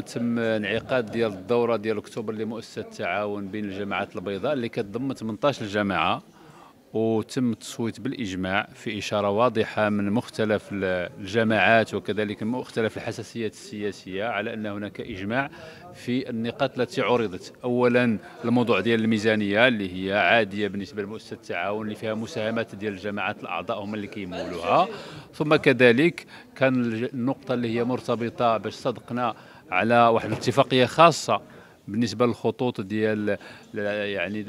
تم انعقاد ديال الدوره ديال اكتوبر لمؤسسه التعاون بين الجماعات البيضاء اللي كتضم 18 جماعه وتم التصويت بالاجماع في اشاره واضحه من مختلف الجماعات وكذلك مختلف الحساسيات السياسيه على ان هناك اجماع في النقاط التي عرضت اولا الموضوع ديال الميزانيه اللي هي عاديه بالنسبه لمؤسسه التعاون اللي فيها مساهمات ديال الجماعات الاعضاء هما اللي كيمولوها ثم كذلك كان النقطه اللي هي مرتبطه باش صدقنا على واحد الاتفاقيه خاصه بالنسبه للخطوط ديال يعني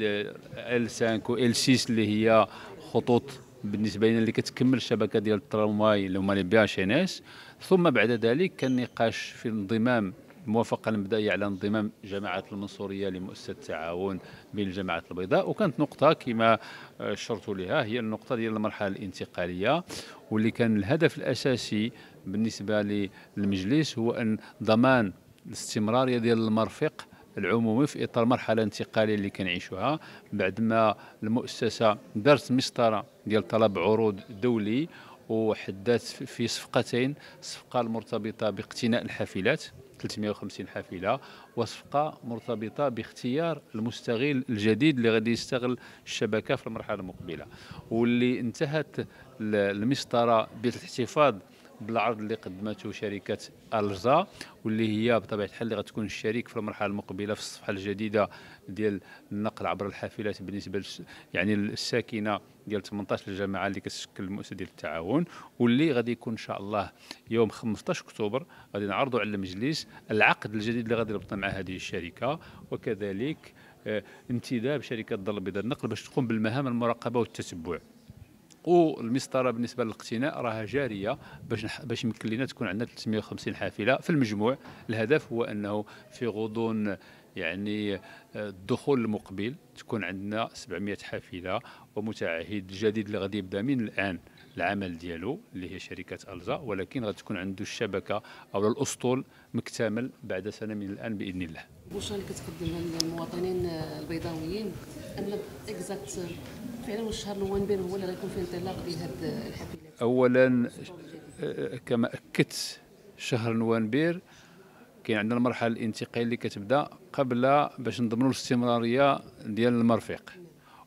ال 5 و ال 6 اللي هي خطوط بالنسبه لنا اللي كتكمل الشبكه ديال الترامواي اللي هما لي بي اش ان اس ثم بعد ذلك كان نقاش في انضمام الموافقه المبدئيه على انضمام جماعه المنصوريه لمؤسسه التعاون بين الجماعات البيضاء وكانت نقطه كما اشرت آه، لها هي النقطه ديال المرحله الانتقاليه واللي كان الهدف الاساسي بالنسبه للمجلس هو ان ضمان الاستمراريه ديال المرفق العمومي في اطار مرحله انتقاليه اللي كنعيشوها بعد ما المؤسسه دارت مسطره ديال طلب عروض دولي وحدات في صفقتين صفقه المرتبطه باقتناء الحافلات 350 حافله وصفقه مرتبطه باختيار المستغل الجديد اللي غادي يستغل الشبكه في المرحله المقبله واللي انتهت المسطره بالاحتفاظ بالعرض اللي قدمته شركه الجزا واللي هي بطبيعه الحال اللي غتكون الشريك في المرحله المقبله في الصفحه الجديده ديال النقل عبر الحافلات بالنسبه يعني الساكنه ديال 18 الجماعه اللي كتشكل المؤسسه ديال التعاون واللي غادي يكون ان شاء الله يوم 15 اكتوبر غادي نعرضوا على المجلس العقد الجديد اللي غادي يربطنا مع هذه الشركه وكذلك آه، انتداب شركه الدار البيضاء النقل باش تقوم بالمهام المراقبه والتتبع والمسطره بالنسبه للاقتناء راها جاريه باش نح... باش يمكن لنا تكون عندنا 350 حافله في المجموع الهدف هو انه في غضون يعني آه، الدخول المقبل تكون عندنا 700 حافله ومتعهد جديد اللي غادي يبدا من الان العمل ديالو اللي هي شركه الزا ولكن غتكون عنده الشبكه او الاسطول مكتمل بعد سنه من الان باذن الله البوشه اللي كتقدمها للمواطنين البيضاويين ان اكزاكت فعلا واش الشهر الاول بين هو اللي غيكون فيه انطلاق ديال هذه الحفله اولا كما اكدت شهر نوانبير كاين عندنا المرحله الانتقاليه اللي كتبدا قبل باش نضمنوا الاستمراريه ديال المرفق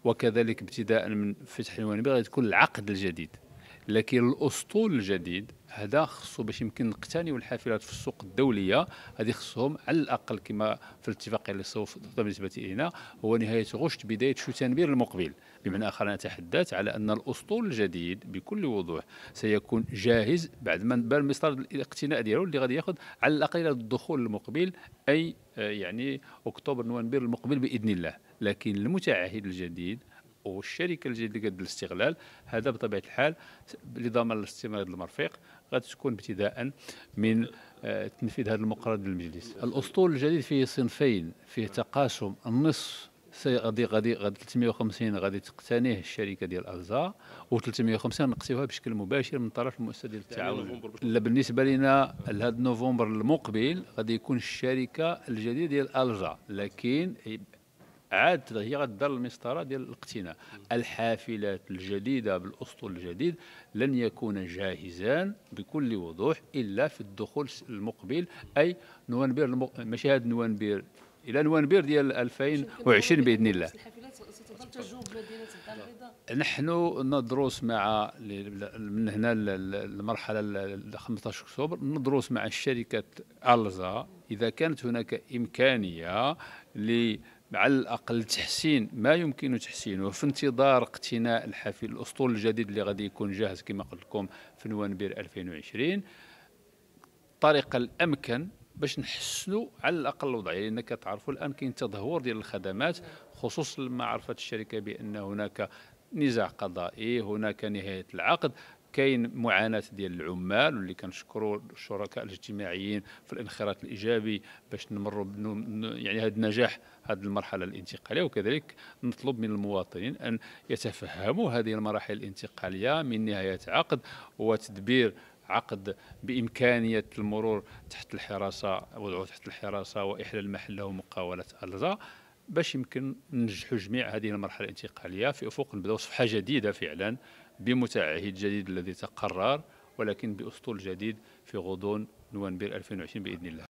وكذلك ابتداء من فتح نوانبير غادي تكون العقد الجديد لكن الاسطول الجديد هذا خصو باش يمكن نقتنيو الحافلات في السوق الدوليه هذه خصهم على الاقل كما في الاتفاقيه اللي سوف بالنسبه الينا هو نهايه غشت بدايه شو تنبير المقبل بمعنى اخر انا اتحدث على ان الاسطول الجديد بكل وضوح سيكون جاهز بعد ما بان مسطر الاقتناء ديالو اللي غادي ياخذ على الاقل الدخول المقبل اي آه، يعني اكتوبر نوفمبر المقبل باذن الله لكن المتعهد الجديد والشركه الجديده الاستغلال هذا بطبيعه الحال لضمان الاستمرار المرفق غتكون ابتداء من آه، تنفيذ هذا المقرر للمجلس الاسطول الجديد فيه صنفين فيه تقاسم النصف غادي غادي غادي 350 غادي تقتنيه الشركه ديال الزا و 350 نقصيوها بشكل مباشر من طرف المؤسسه ديال التعاون لا بالنسبه لنا لهذا نوفمبر المقبل غادي يكون الشركه الجديده ديال الزا لكن عاد هي غدار المسطره ديال الاقتناء الحافلات الجديده بالاسطول الجديد لن يكون جاهزان بكل وضوح الا في الدخول المقبل اي نوانبير المق... ماشي هذا نوانبير الى نوانبير ديال 2020 باذن الله نحن ندرس مع من هنا المرحله 15 اكتوبر ندرس مع الشركه الزا اذا كانت هناك امكانيه ل على الاقل تحسين ما يمكن تحسينه في انتظار اقتناء الحافل الاسطول الجديد اللي غادي يكون جاهز كما قلت لكم في نوفمبر 2020 الطريقه الامكن باش نحسنوا على الاقل الوضعيه يعني كتعرفوا الان كاين تدهور ديال الخدمات خصوصا لما عرفت الشركه بان هناك نزاع قضائي هناك نهايه العقد كاين معاناه ديال العمال واللي كنشكروا الشركاء الاجتماعيين في الانخراط الايجابي باش نمروا يعني هذا النجاح هذه المرحله الانتقاليه وكذلك نطلب من المواطنين ان يتفهموا هذه المراحل الانتقاليه من نهايه عقد وتدبير عقد بامكانيه المرور تحت الحراسه وضعه تحت الحراسه واحلال محله ومقاوله الزا باش يمكن ننجحوا جميع هذه المرحله الانتقاليه في افق نبداو صفحه جديده فعلا بمتعهد جديد الذي تقرر ولكن باسطول جديد في غضون نوفمبر 2020 باذن الله